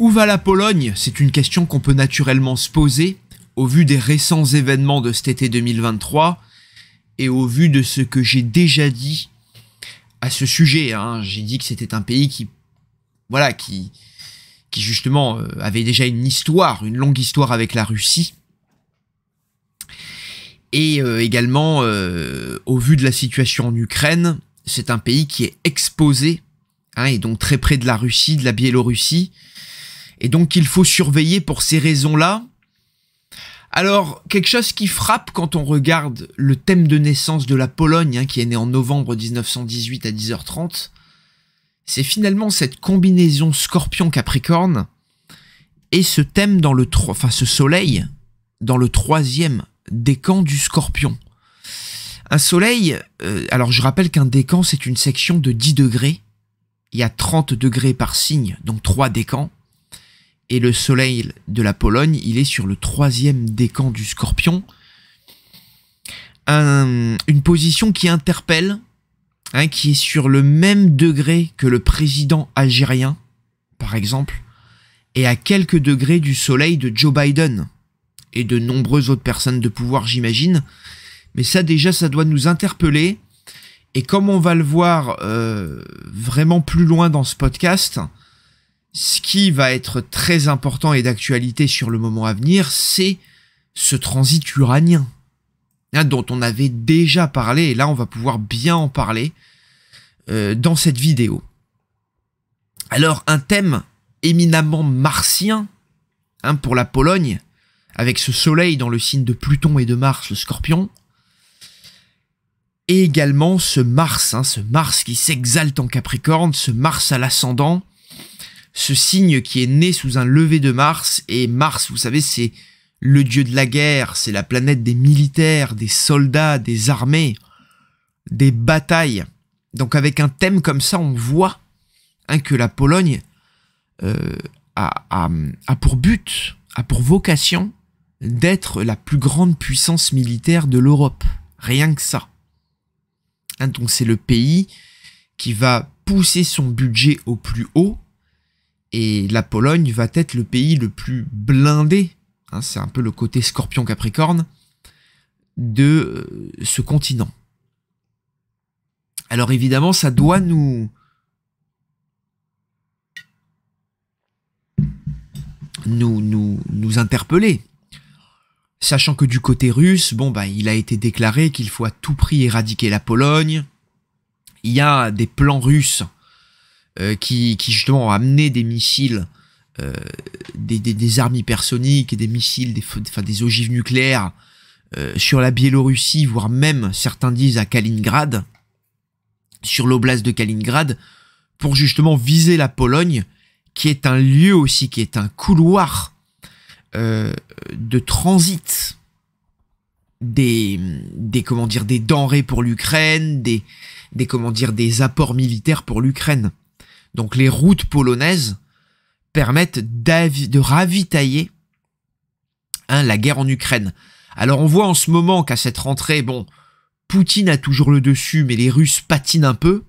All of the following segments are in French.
Où va la Pologne C'est une question qu'on peut naturellement se poser au vu des récents événements de cet été 2023 et au vu de ce que j'ai déjà dit à ce sujet. Hein. J'ai dit que c'était un pays qui, voilà, qui, qui justement euh, avait déjà une histoire, une longue histoire avec la Russie. Et euh, également, euh, au vu de la situation en Ukraine, c'est un pays qui est exposé, hein, et donc très près de la Russie, de la Biélorussie, et donc il faut surveiller pour ces raisons-là. Alors, quelque chose qui frappe quand on regarde le thème de naissance de la Pologne, hein, qui est né en novembre 1918 à 10h30, c'est finalement cette combinaison scorpion-capricorne et ce thème dans le... enfin ce soleil dans le troisième décan du scorpion. Un soleil, euh, alors je rappelle qu'un décan c'est une section de 10 degrés, il y a 30 degrés par signe, donc 3 décans, et le soleil de la Pologne, il est sur le troisième décan du scorpion. une position qui interpelle, hein, qui est sur le même degré que le président algérien, par exemple, et à quelques degrés du soleil de Joe Biden et de nombreuses autres personnes de pouvoir, j'imagine. Mais ça déjà, ça doit nous interpeller. Et comme on va le voir euh, vraiment plus loin dans ce podcast, ce qui va être très important et d'actualité sur le moment à venir, c'est ce transit uranien, hein, dont on avait déjà parlé, et là on va pouvoir bien en parler euh, dans cette vidéo. Alors un thème éminemment martien hein, pour la Pologne, avec ce soleil dans le signe de Pluton et de Mars, le scorpion, et également ce Mars, hein, ce Mars qui s'exalte en Capricorne, ce Mars à l'ascendant, ce signe qui est né sous un lever de Mars, et Mars, vous savez, c'est le dieu de la guerre, c'est la planète des militaires, des soldats, des armées, des batailles. Donc avec un thème comme ça, on voit hein, que la Pologne euh, a, pour but, a pour vocation d'être la plus grande puissance militaire de l'Europe. Rien que ça. Hein, donc c'est le pays qui va pousser son budget au plus haut et la Pologne va être le pays le plus blindé, hein, c'est un peu le côté scorpion capricorne, de euh, ce continent. Alors évidemment, ça doit nous... nous, nous, nous interpeller. Sachant que du côté russe, bon bah il a été déclaré qu'il faut à tout prix éradiquer la Pologne. Il y a des plans russes euh, qui, justement ont amené des missiles, euh, des, des, des, armes hypersoniques, des missiles, des, enfin, des ogives nucléaires euh, sur la Biélorussie, voire même, certains disent, à Kaliningrad, sur l'oblast de Kaliningrad, pour justement viser la Pologne, qui est un lieu aussi, qui est un couloir de transit des, des comment dire des denrées pour l'Ukraine, des des comment dire des apports militaires pour l'Ukraine. Donc les routes polonaises permettent de ravitailler hein, la guerre en Ukraine. Alors on voit en ce moment qu'à cette rentrée, bon, Poutine a toujours le dessus, mais les Russes patinent un peu.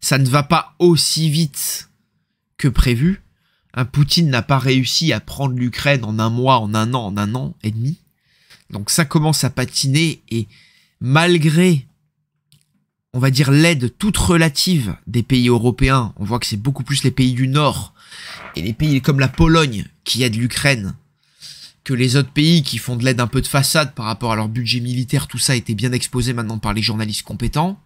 Ça ne va pas aussi vite que prévu. Hein, Poutine n'a pas réussi à prendre l'Ukraine en un mois, en un an, en un an et demi. Donc ça commence à patiner et malgré on va dire, l'aide toute relative des pays européens, on voit que c'est beaucoup plus les pays du Nord et les pays comme la Pologne qui aident l'Ukraine que les autres pays qui font de l'aide un peu de façade par rapport à leur budget militaire, tout ça a été bien exposé maintenant par les journalistes compétents.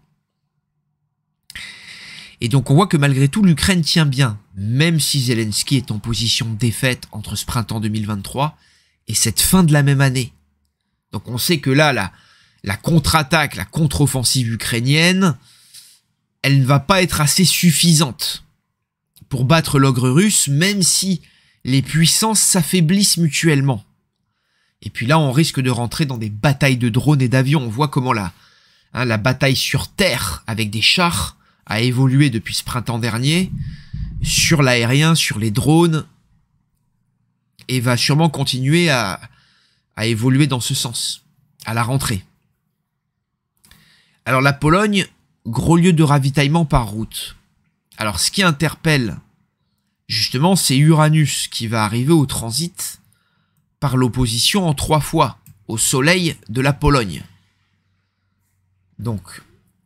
Et donc on voit que malgré tout, l'Ukraine tient bien, même si Zelensky est en position de défaite entre ce printemps 2023 et cette fin de la même année. Donc on sait que là, la, la contre-attaque, la contre-offensive ukrainienne, elle ne va pas être assez suffisante pour battre l'ogre russe, même si les puissances s'affaiblissent mutuellement. Et puis là, on risque de rentrer dans des batailles de drones et d'avions. On voit comment la, hein, la bataille sur terre avec des chars a évolué depuis ce printemps dernier, sur l'aérien, sur les drones, et va sûrement continuer à évoluer dans ce sens, à la rentrée. Alors la Pologne, gros lieu de ravitaillement par route. Alors ce qui interpelle, justement, c'est Uranus qui va arriver au transit par l'opposition en trois fois au soleil de la Pologne. Donc,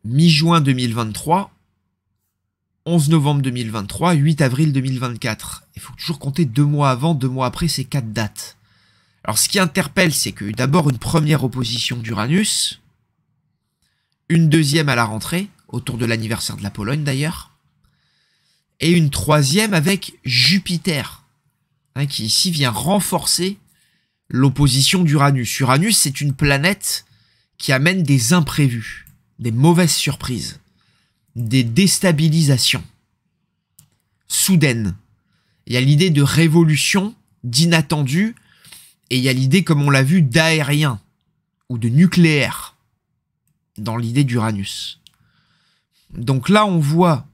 mi-juin 2023, 11 novembre 2023, 8 avril 2024. Il faut toujours compter deux mois avant, deux mois après ces quatre dates. Alors ce qui interpelle, c'est que d'abord une première opposition d'Uranus, une deuxième à la rentrée, autour de l'anniversaire de la Pologne d'ailleurs, et une troisième avec Jupiter, hein, qui ici vient renforcer l'opposition d'Uranus. Uranus, Uranus c'est une planète qui amène des imprévus, des mauvaises surprises, des déstabilisations soudaines. Il y a l'idée de révolution, d'inattendu, et il y a l'idée, comme on l'a vu, d'aérien ou de nucléaire dans l'idée d'Uranus. Donc là, on voit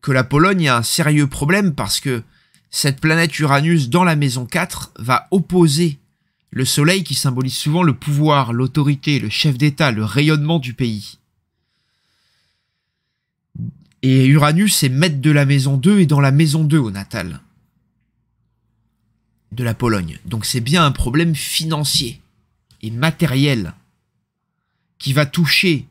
que la Pologne a un sérieux problème parce que cette planète Uranus dans la maison 4 va opposer le soleil qui symbolise souvent le pouvoir, l'autorité, le chef d'État, le rayonnement du pays. Et Uranus est maître de la maison 2 et dans la maison 2 au natal de la Pologne. Donc c'est bien un problème financier et matériel qui va toucher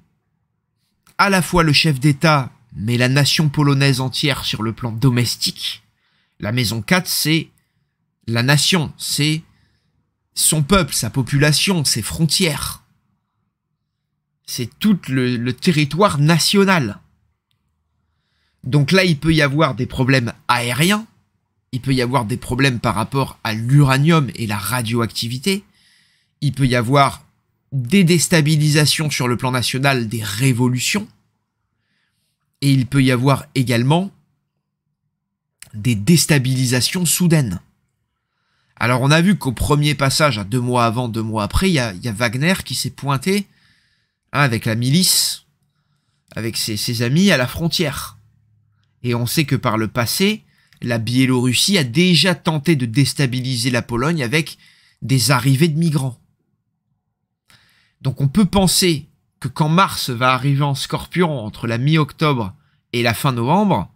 à la fois le chef d'État, mais la nation polonaise entière sur le plan domestique. La maison 4, c'est la nation, c'est son peuple, sa population, ses frontières. C'est tout le, territoire national. Donc là, il peut y avoir des problèmes aériens, il peut y avoir des problèmes par rapport à l'uranium et la radioactivité, il peut y avoir des déstabilisations sur le plan national, des révolutions, et il peut y avoir également des déstabilisations soudaines. Alors on a vu qu'au premier passage, à hein, deux mois avant, deux mois après, il y a, Wagner qui s'est pointé hein, avec la milice, avec ses amis à la frontière. Et on sait que par le passé, la Biélorussie a déjà tenté de déstabiliser la Pologne avec des arrivées de migrants. Donc on peut penser que quand Mars va arriver en scorpion entre la mi-octobre et la fin novembre,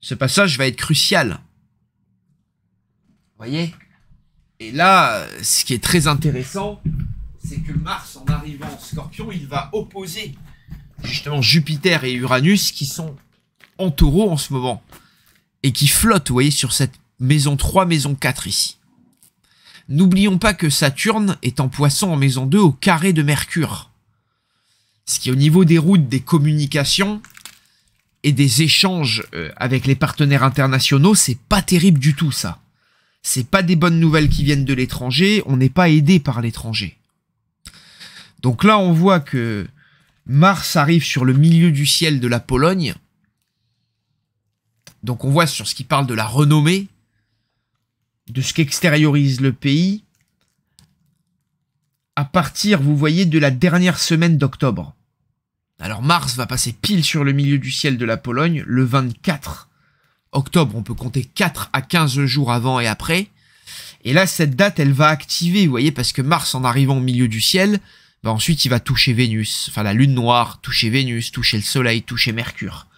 ce passage va être crucial. Voyez Et là, ce qui est très intéressant, c'est que Mars, en arrivant en scorpion, il va opposer justement Jupiter et Uranus qui sont en taureau en ce moment et qui flottent, vous voyez, sur cette maison 3, maison 4 ici. N'oublions pas que Saturne est en poisson en maison 2 au carré de Mercure. Ce qui au niveau des routes, des communications et des échanges euh, avec les partenaires internationaux, c'est pas terrible du tout ça. C'est pas des bonnes nouvelles qui viennent de l'étranger, on n'est pas aidé par l'étranger. Donc là, on voit que Mars arrive sur le milieu du ciel de la Pologne. Donc on voit sur ce qui parle de la renommée, de ce qu'extériorise le pays à partir, vous voyez, de la dernière semaine d'octobre. Alors Mars va passer pile sur le milieu du ciel de la Pologne le 24 octobre. On peut compter 4 à 15 jours avant et après. Et là, cette date, elle va activer, vous voyez, parce que Mars, en arrivant au milieu du ciel, bah ensuite, il va toucher Vénus, enfin la Lune noire, toucher Vénus, toucher le Soleil, toucher Mercure.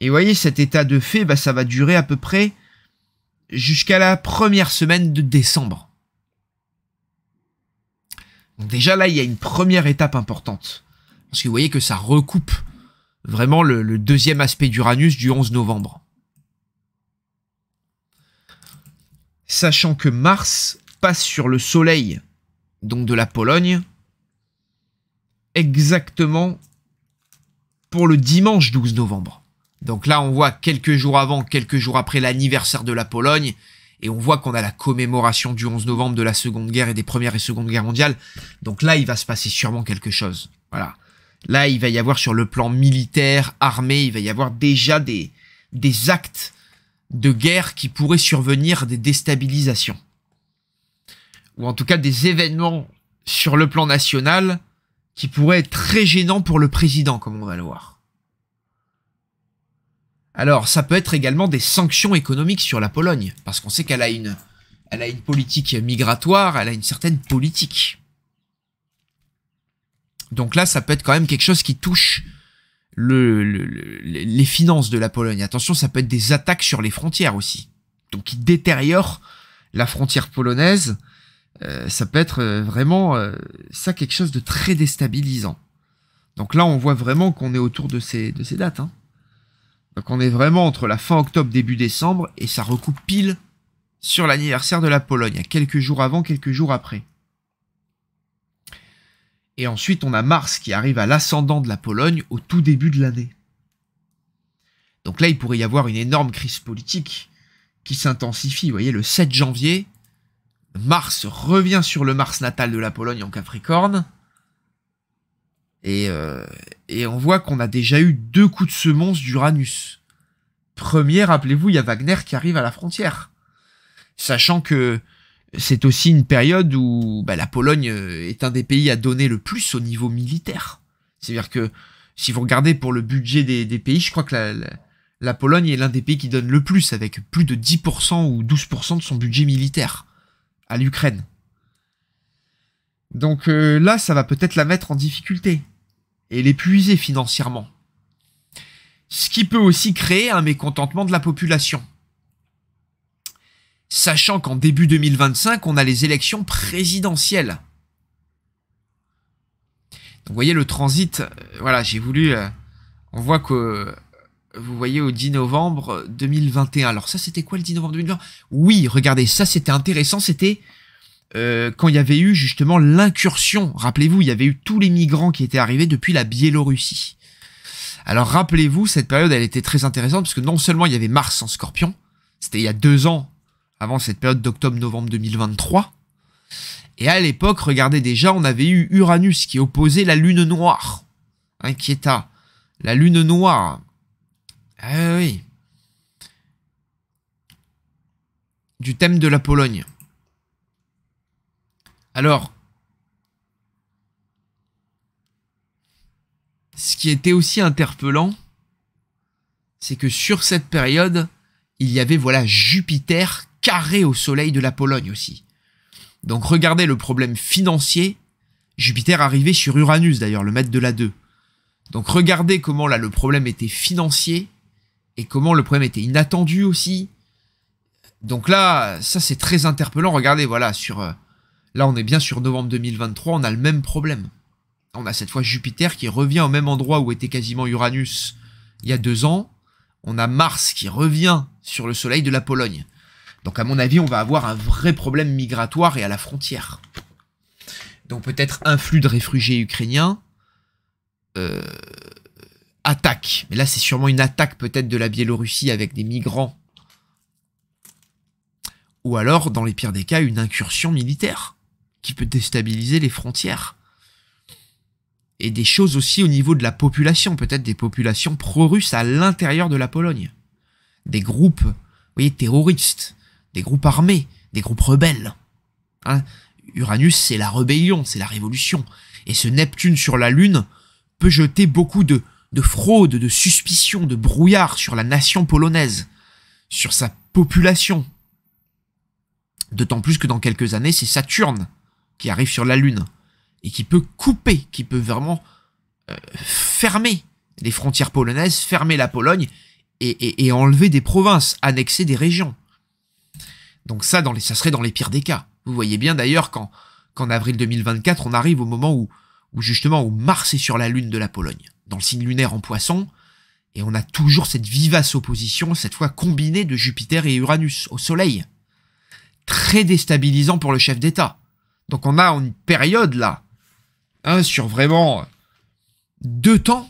Et vous voyez, cet état de fait, bah, ça va durer à peu près jusqu'à la première semaine de décembre. déjà là, il y a une première étape importante. Parce que vous voyez que ça recoupe vraiment le, le deuxième aspect d'Uranus du 11 novembre. Sachant que Mars passe sur le Soleil, donc de la Pologne, exactement pour le dimanche 12 novembre. Donc là, on voit quelques jours avant, quelques jours après l'anniversaire de la Pologne, et on voit qu'on a la commémoration du 11 novembre de la Seconde Guerre et des Premières et Secondes Guerres mondiales. Donc là, il va se passer sûrement quelque chose. Voilà. Là, il va y avoir sur le plan militaire, armé, il va y avoir déjà des, des actes de guerre qui pourraient survenir, des déstabilisations. Ou en tout cas des événements sur le plan national qui pourraient être très gênants pour le président, comme on va le voir. Alors, ça peut être également des sanctions économiques sur la Pologne, parce qu'on sait qu'elle a une, elle a une politique migratoire, elle a une certaine politique. Donc là, ça peut être quand même quelque chose qui touche le, les finances de la Pologne. Attention, ça peut être des attaques sur les frontières aussi. Donc qui détériorent la frontière polonaise. Euh, ça peut être euh, vraiment euh, ça quelque chose de très déstabilisant. Donc là, on voit vraiment qu'on est autour de ces, de ces dates. Hein. Donc on est vraiment entre la fin octobre, début décembre, et ça recoupe pile sur l'anniversaire de la Pologne, à quelques jours avant, quelques jours après. Et ensuite, on a Mars qui arrive à l'ascendant de la Pologne au tout début de l'année. Donc là, il pourrait y avoir une énorme crise politique qui s'intensifie. Vous voyez, le 7 janvier, Mars revient sur le Mars natal de la Pologne en Capricorne. Euh, et, on voit qu'on a déjà eu deux coups de semonce d'Uranus. Premier, rappelez-vous, il y a Wagner qui arrive à la frontière. Sachant que c'est aussi une période où bah, la Pologne euh, est un des pays à donner le plus au niveau militaire. C'est-à-dire que si vous regardez pour le budget des, pays, je crois que la, la Pologne est l'un des pays qui donne le plus, avec plus de 10% ou 12% de son budget militaire à l'Ukraine. Donc euh, là, ça va peut-être la mettre en difficulté et l'épuiser financièrement. Ce qui peut aussi créer un mécontentement de la population. Sachant qu'en début 2025, on a les élections présidentielles. Donc vous voyez le transit, euh, voilà, j'ai voulu... Euh, on voit que vous voyez, au 10 novembre 2021. Alors ça, c'était quoi le 10 novembre 2021 Oui, regardez, ça, c'était intéressant, c'était euh, quand il y avait eu justement l'incursion. Rappelez-vous, il y avait eu tous les migrants qui étaient arrivés depuis la Biélorussie. Alors rappelez-vous, cette période, elle était très intéressante parce que non seulement il y avait Mars en Scorpion, c'était il y a deux ans, avant cette période d'octobre-novembre 2023. Et à l'époque, regardez déjà, on avait eu Uranus qui opposait la Lune noire. Inquiéta. Hein, la Lune noire. Ah oui. Du thème de la Pologne. Alors, ce qui était aussi interpellant, c'est que sur cette période, il y avait voilà Jupiter carré au soleil de la Pologne aussi. Donc regardez le problème financier. Jupiter arrivait sur Uranus d'ailleurs, le maître de la 2. Donc regardez comment là le problème était financier et comment le problème était inattendu aussi. Donc là, ça c'est très interpellant. Regardez, voilà, sur euh, Là, on est bien sur novembre 2023, on a le même problème. On a cette fois Jupiter qui revient au même endroit où était quasiment Uranus il y a deux ans. On a Mars qui revient sur le soleil de la Pologne. Donc à mon avis, on va avoir un vrai problème migratoire et à la frontière. Donc peut-être un flux de réfugiés ukrainiens. Euh, attaque. Mais là, c'est sûrement une attaque peut-être de la Biélorussie avec des migrants. Ou alors, dans les pires des cas, une incursion militaire qui peut déstabiliser les frontières. Et des choses aussi au niveau de la population, peut-être des populations pro-russes à l'intérieur de la Pologne. Des groupes, vous voyez, terroristes, des groupes armés, des groupes rebelles. Hein, Uranus, c'est la rébellion, c'est la révolution. Et ce Neptune sur la Lune peut jeter beaucoup de, de fraude, de suspicion, de brouillard sur la nation polonaise, sur sa population. D'autant plus que dans quelques années, c'est Saturne qui arrive sur la Lune et qui peut couper, qui peut vraiment euh, fermer les frontières polonaises, fermer la Pologne et, enlever des provinces, annexer des régions. Donc ça, dans les, ça serait dans les pires des cas. Vous voyez bien d'ailleurs qu'en avril 2024, on arrive au moment où, où justement où Mars est sur la Lune de la Pologne, dans le signe lunaire en poisson, et on a toujours cette vivace opposition, cette fois combinée de Jupiter et Uranus au Soleil. Très déstabilisant pour le chef d'État. Donc on a une période là, hein, sur vraiment deux temps,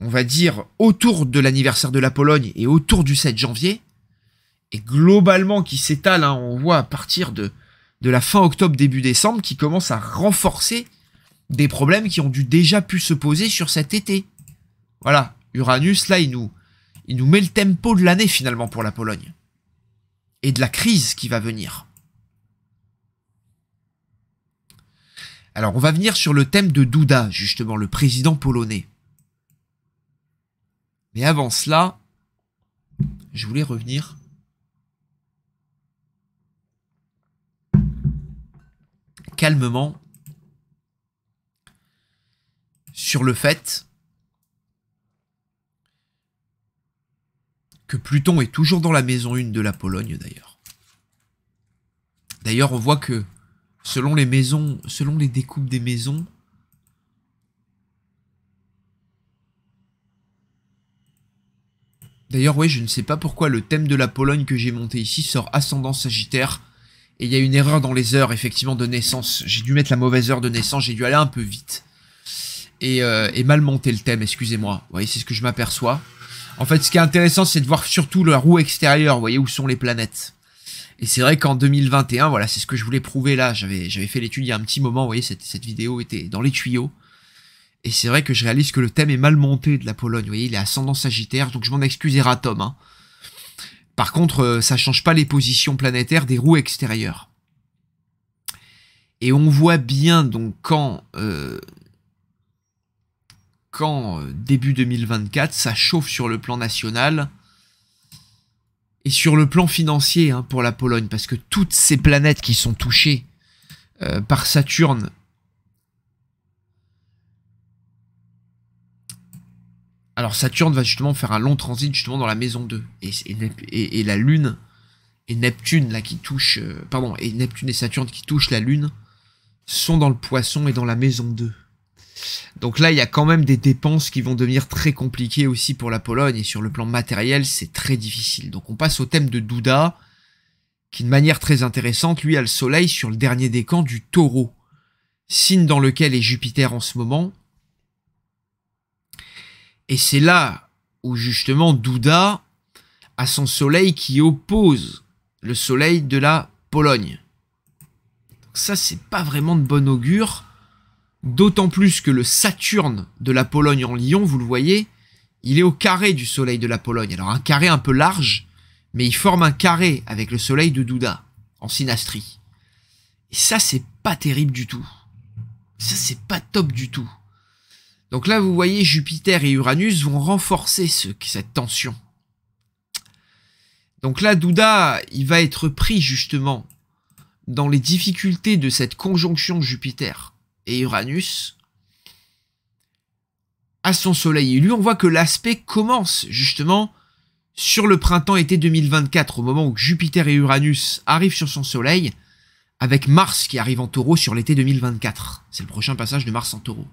on va dire, autour de l'anniversaire de la Pologne et autour du 7 janvier, et globalement qui s'étale, hein, on voit à partir de, de la fin octobre, début décembre, qui commence à renforcer des problèmes qui ont dû déjà pu se poser sur cet été. Voilà, Uranus, là, il nous, il nous met le tempo de l'année finalement pour la Pologne. Et de la crise qui va venir. Alors, on va venir sur le thème de Duda, justement, le président polonais. Mais avant cela, je voulais revenir calmement sur le fait que Pluton est toujours dans la maison 1 de la Pologne d'ailleurs. D'ailleurs, on voit que Selon les maisons, selon les découpes des maisons, D'ailleurs, oui, je ne sais pas pourquoi le thème de la Pologne que j'ai monté ici sort ascendant Sagittaire. Et il y a une erreur dans les heures, effectivement, de naissance. J'ai dû mettre la mauvaise heure de naissance, j'ai dû aller un peu vite. Et, euh, et mal monter le thème, excusez-moi. Vous voyez, c'est ce que je m'aperçois. En fait, ce qui est intéressant, c'est de voir surtout la roue extérieure, vous voyez, où sont les planètes. Et c'est vrai qu'en 2021, voilà, c'est ce que je voulais prouver là. J'avais, j'avais fait l'étude il y a un petit moment, vous voyez, cette, vidéo était dans les tuyaux. Et c'est vrai que je réalise que le thème est mal monté de la Pologne, vous voyez, il est ascendant sagittaire, donc je m'en excuse Eratom. Hein. Par contre, euh, ça change pas les positions planétaires des roues extérieures. Et on voit bien donc quand, euh, quand euh, début 2024, ça chauffe sur le plan national, et sur le plan financier hein, pour la Pologne, parce que toutes ces planètes qui sont touchées euh, par Saturne, alors Saturne va justement faire un long transit justement dans la maison 2, et, la Lune, et Neptune là qui touche, euh, pardon, et Neptune et Saturne qui touchent la Lune, sont dans le poisson et dans la maison 2. Donc là, il y a quand même des dépenses qui vont devenir très compliquées aussi pour la Pologne. Et sur le plan matériel, c'est très difficile. Donc on passe au thème de Douda, qui de manière très intéressante, lui, a le soleil sur le dernier décan du taureau, signe dans lequel est Jupiter en ce moment. Et c'est là où justement Douda a son soleil qui oppose le soleil de la Pologne. ça, c'est pas vraiment de bon augure D'autant plus que le Saturne de la Pologne en Lyon, vous le voyez, il est au carré du Soleil de la Pologne. Alors un carré un peu large, mais il forme un carré avec le Soleil de Douda, en synastrie. Et ça, c'est pas terrible du tout. Ça, c'est pas top du tout. Donc là, vous voyez, Jupiter et Uranus vont renforcer ce, cette tension. Donc là, Douda, il va être pris justement dans les difficultés de cette conjonction Jupiter et Uranus à son soleil. Et lui, on voit que l'aspect commence justement sur le printemps-été 2024, au moment où Jupiter et Uranus arrivent sur son soleil, avec Mars qui arrive en taureau sur l'été 2024. C'est le prochain passage de Mars en taureau.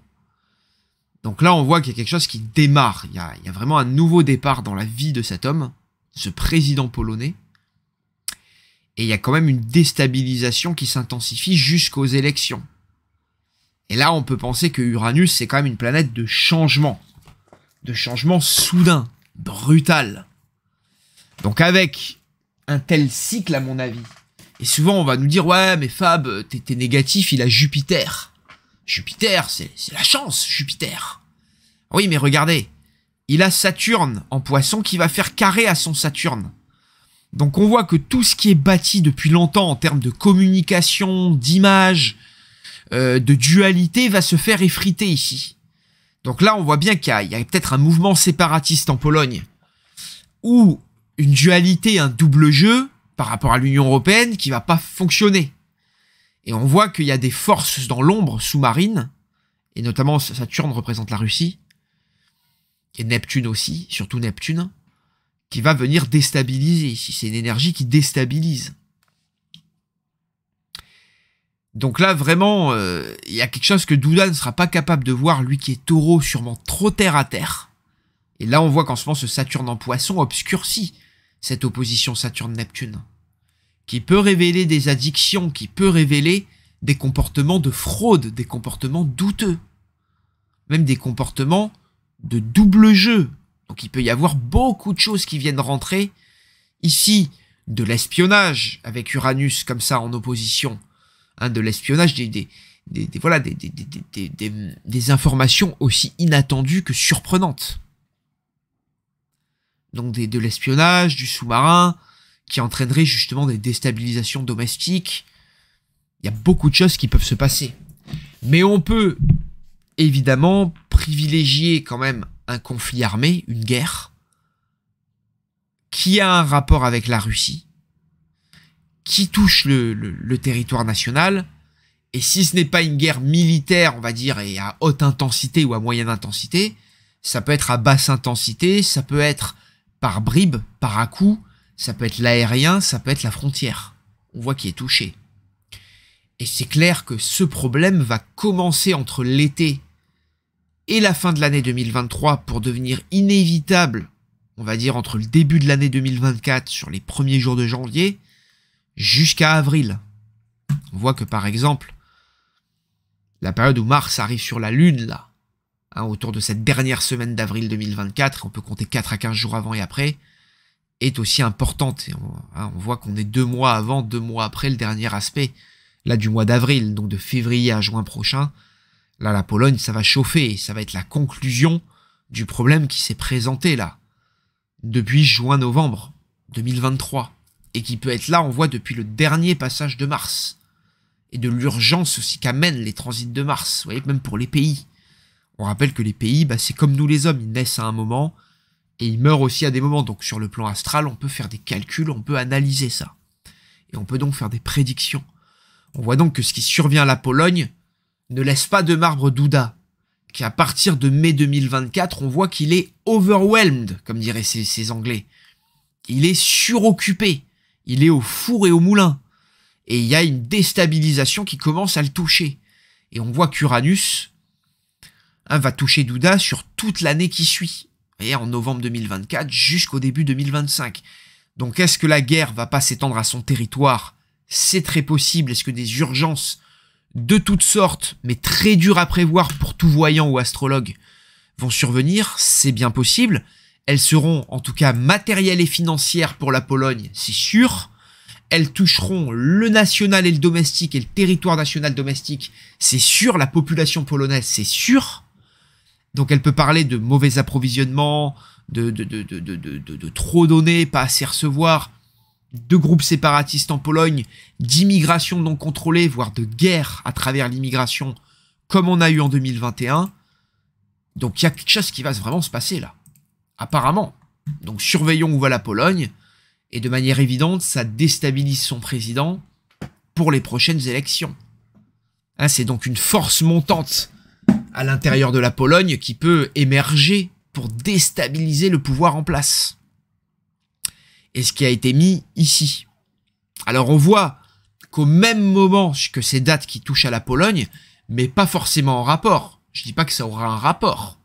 Donc là, on voit qu'il y a quelque chose qui démarre. Il y, a, il y, a, vraiment un nouveau départ dans la vie de cet homme, ce président polonais. Et il y a quand même une déstabilisation qui s'intensifie jusqu'aux élections. Et là, on peut penser que Uranus, c'est quand même une planète de changement. De changement soudain, brutal. Donc avec un tel cycle, à mon avis, et souvent on va nous dire, ouais, mais Fab, t'es négatif, il a Jupiter. Jupiter, c'est la chance, Jupiter. Oui, mais regardez, il a Saturne en poisson qui va faire carré à son Saturne. Donc on voit que tout ce qui est bâti depuis longtemps en termes de communication, d'image, euh, de dualité va se faire effriter ici. Donc là, on voit bien qu'il y a, peut-être un mouvement séparatiste en Pologne, ou une dualité, un double jeu par rapport à l'Union européenne qui va pas fonctionner. Et on voit qu'il y a des forces dans l'ombre sous-marine, et notamment Saturne représente la Russie, et Neptune aussi, surtout Neptune, qui va venir déstabiliser ici. C'est une énergie qui déstabilise. Donc là, vraiment, euh, il y a quelque chose que Douda ne sera pas capable de voir, lui qui est taureau, sûrement trop terre à terre. Et là, on voit qu'en ce moment, ce Saturne en poisson obscurcit cette opposition Saturne-Neptune, qui peut révéler des addictions, qui peut révéler des comportements de fraude, des comportements douteux, même des comportements de double jeu. Donc il peut y avoir beaucoup de choses qui viennent rentrer. Ici, de l'espionnage avec Uranus comme ça en opposition Hein, de l'espionnage, des, des, des, voilà, des, informations aussi inattendues que surprenantes. Donc de l'espionnage, du sous-marin, qui entraînerait justement des déstabilisations domestiques. Il y a beaucoup de choses qui peuvent se passer. Mais on peut évidemment privilégier quand même un conflit armé, une guerre, qui a un rapport avec la Russie, qui touche le, territoire national. Et si ce n'est pas une guerre militaire, on va dire, et à haute intensité ou à moyenne intensité, ça peut être à basse intensité, ça peut être par bribes, par à coup, ça peut être l'aérien, ça peut être la frontière. On voit qui est touché. Et c'est clair que ce problème va commencer entre l'été et la fin de l'année 2023 pour devenir inévitable, on va dire entre le début de l'année 2024 sur les premiers jours de janvier, jusqu'à avril. On voit que par exemple, la période où Mars arrive sur la Lune, là, hein, autour de cette dernière semaine d'avril 2024, on peut compter 4 à 15 jours avant et après, est aussi importante. Hein, on, voit qu'on est deux mois avant, deux mois après le dernier aspect, là du mois d'avril, donc de février à juin prochain. Là, la Pologne, ça va chauffer, ça va être la conclusion du problème qui s'est présenté là, depuis juin-novembre 2023 et qui peut être là, on voit, depuis le dernier passage de Mars, et de l'urgence aussi qu'amènent les transits de Mars, vous voyez, même pour les pays. On rappelle que les pays, bah, c'est comme nous les hommes, ils naissent à un moment, et ils meurent aussi à des moments, donc sur le plan astral, on peut faire des calculs, on peut analyser ça. Et on peut donc faire des prédictions. On voit donc que ce qui survient à la Pologne ne laisse pas de marbre d'Ouda, qui à partir de mai 2024, on voit qu'il est overwhelmed, comme diraient ces, ces Anglais. Il est suroccupé il est au four et au moulin. Et il y a une déstabilisation qui commence à le toucher. Et on voit qu'Uranus hein, va toucher Douda sur toute l'année qui suit. Et en novembre 2024 jusqu'au début 2025. Donc est-ce que la guerre va pas s'étendre à son territoire C'est très possible. Est-ce que des urgences de toutes sortes, mais très dures à prévoir pour tout voyant ou astrologue, vont survenir C'est bien possible. Elles seront en tout cas matérielles et financières pour la Pologne, c'est sûr. Elles toucheront le national et le domestique et le territoire national domestique, c'est sûr. La population polonaise, c'est sûr. Donc elle peut parler de mauvais approvisionnement, de, de, trop donner, pas assez recevoir, de groupes séparatistes en Pologne, d'immigration non contrôlée, voire de guerre à travers l'immigration, comme on a eu en 2021. Donc il y a quelque chose qui va vraiment se passer là apparemment. Donc surveillons où va la Pologne, et de manière évidente, ça déstabilise son président pour les prochaines élections. Hein, c'est donc une force montante à l'intérieur de la Pologne qui peut émerger pour déstabiliser le pouvoir en place. Et ce qui a été mis ici. Alors on voit qu'au même moment que ces dates qui touchent à la Pologne, mais pas forcément en rapport, je dis pas que ça aura un rapport,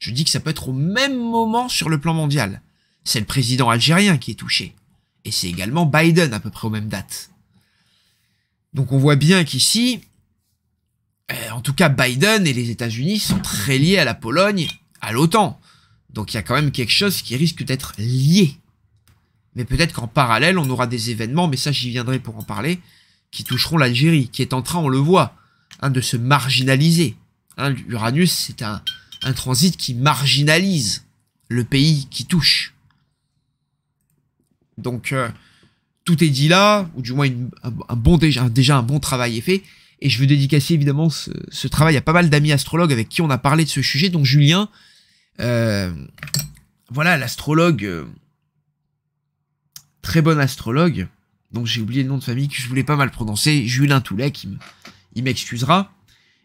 je dis que ça peut être au même moment sur le plan mondial. C'est le président algérien qui est touché. Et c'est également Biden à peu près aux mêmes dates. Donc on voit bien qu'ici, euh, en tout cas Biden et les États-Unis sont très liés à la Pologne, à l'OTAN. Donc il y a quand même quelque chose qui risque d'être lié. Mais peut-être qu'en parallèle, on aura des événements, mais ça j'y viendrai pour en parler, qui toucheront l'Algérie, qui est en train, on le voit, hein, de se marginaliser. Hein, L'Uranus, c'est un, un transit qui marginalise le pays qui touche. Donc euh, tout est dit là, ou du moins un, bon déjà, un bon travail est fait. Et je veux dédicacer évidemment ce, travail à pas mal d'amis astrologues avec qui on a parlé de ce sujet. Donc Julien, euh, voilà l'astrologue, euh, très bon astrologue. Donc j'ai oublié le nom de famille que je voulais pas mal prononcer, Julien Toulet, qui il m'excusera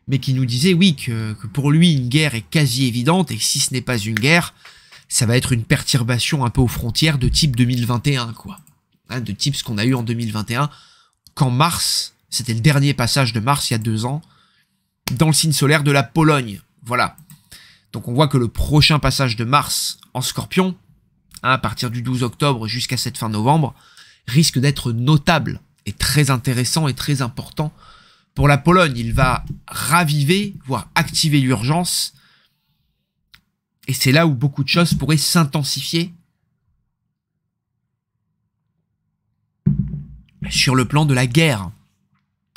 mais qui nous disait, oui, que, pour lui, une guerre est quasi évidente, et si ce n'est pas une guerre, ça va être une perturbation un peu aux frontières de type 2021, quoi. Hein, de type ce qu'on a eu en 2021, qu'en mars, c'était le dernier passage de mars il y a deux ans, dans le signe solaire de la Pologne. Voilà. Donc on voit que le prochain passage de mars en scorpion, hein, à partir du 12 octobre jusqu'à cette fin novembre, risque d'être notable et très intéressant et très important pour la Pologne. Il va raviver, voire activer l'urgence. Et c'est là où beaucoup de choses pourraient s'intensifier. Sur le plan de la guerre.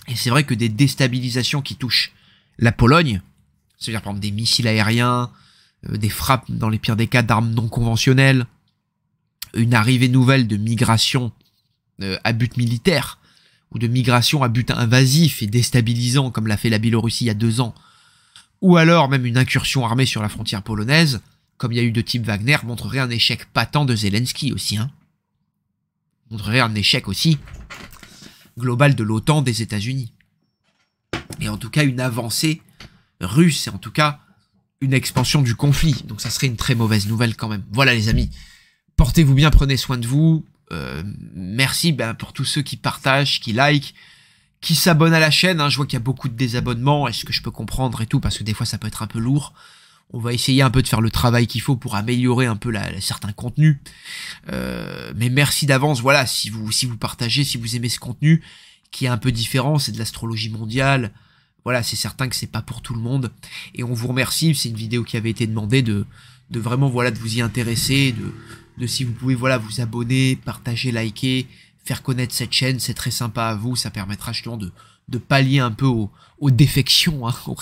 Et c'est vrai que des déstabilisations qui touchent la Pologne, c'est-à-dire par exemple des missiles aériens, euh, des frappes dans les pires des cas d'armes non conventionnelles, une arrivée nouvelle de migration euh, à but militaire, ou de migration à but invasif et déstabilisant comme l'a fait la Biélorussie il y a deux ans, ou alors même une incursion armée sur la frontière polonaise, comme il y a eu de type Wagner, montrerait un échec patent de Zelensky aussi. Hein. Montrerait un échec aussi global de l'OTAN des États-Unis. Et en tout cas une avancée russe, et en tout cas une expansion du conflit. Donc ça serait une très mauvaise nouvelle quand même. Voilà les amis. Portez-vous bien, prenez soin de vous. Euh, merci ben, pour tous ceux qui partagent, qui like, qui s'abonnent à la chaîne. Hein. Je vois qu'il y a beaucoup de désabonnements, est-ce que je peux comprendre et tout, parce que des fois ça peut être un peu lourd. On va essayer un peu de faire le travail qu'il faut pour améliorer un peu la, certains contenus. Euh, mais merci d'avance, voilà, si vous, si vous partagez, si vous aimez ce contenu, qui est un peu différent, c'est de l'astrologie mondiale. Voilà, c'est certain que c'est pas pour tout le monde. Et on vous remercie, c'est une vidéo qui avait été demandée de, de vraiment voilà de vous y intéresser, de, de si vous pouvez voilà vous abonner, partager, liker, faire connaître cette chaîne, c'est très sympa à vous, ça permettra justement de, de pallier un peu aux, défections, hein, aux,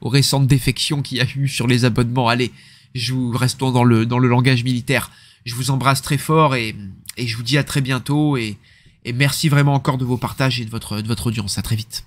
aux récentes défections qu'il y a eu sur les abonnements. Allez, je vous restons dans le, dans le langage militaire. Je vous embrasse très fort et, et je vous dis à très bientôt et, et merci vraiment encore de vos partages et de votre, de votre audience. À très vite.